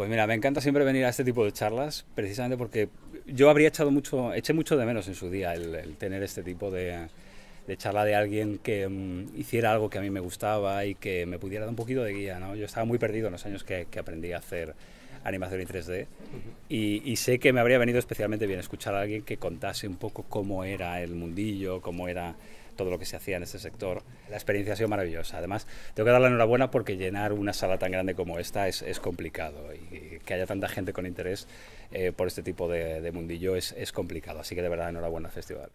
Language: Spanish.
Pues mira, me encanta siempre venir a este tipo de charlas, precisamente porque yo habría echado mucho, eché mucho de menos en su día el, el tener este tipo de, de charla de alguien que mm, hiciera algo que a mí me gustaba y que me pudiera dar un poquito de guía. ¿no? Yo estaba muy perdido en los años que, aprendí a hacer animación en 3D y, sé que me habría venido especialmente bien escuchar a alguien que contase un poco cómo era el mundillo, cómo era todo lo que se hacía en este sector. La experiencia ha sido maravillosa. Además, tengo que dar la enhorabuena porque llenar una sala tan grande como esta es, complicado y que haya tanta gente con interés eh, por este tipo de, mundillo es, es complicado. Así que de verdad, enhorabuena festival.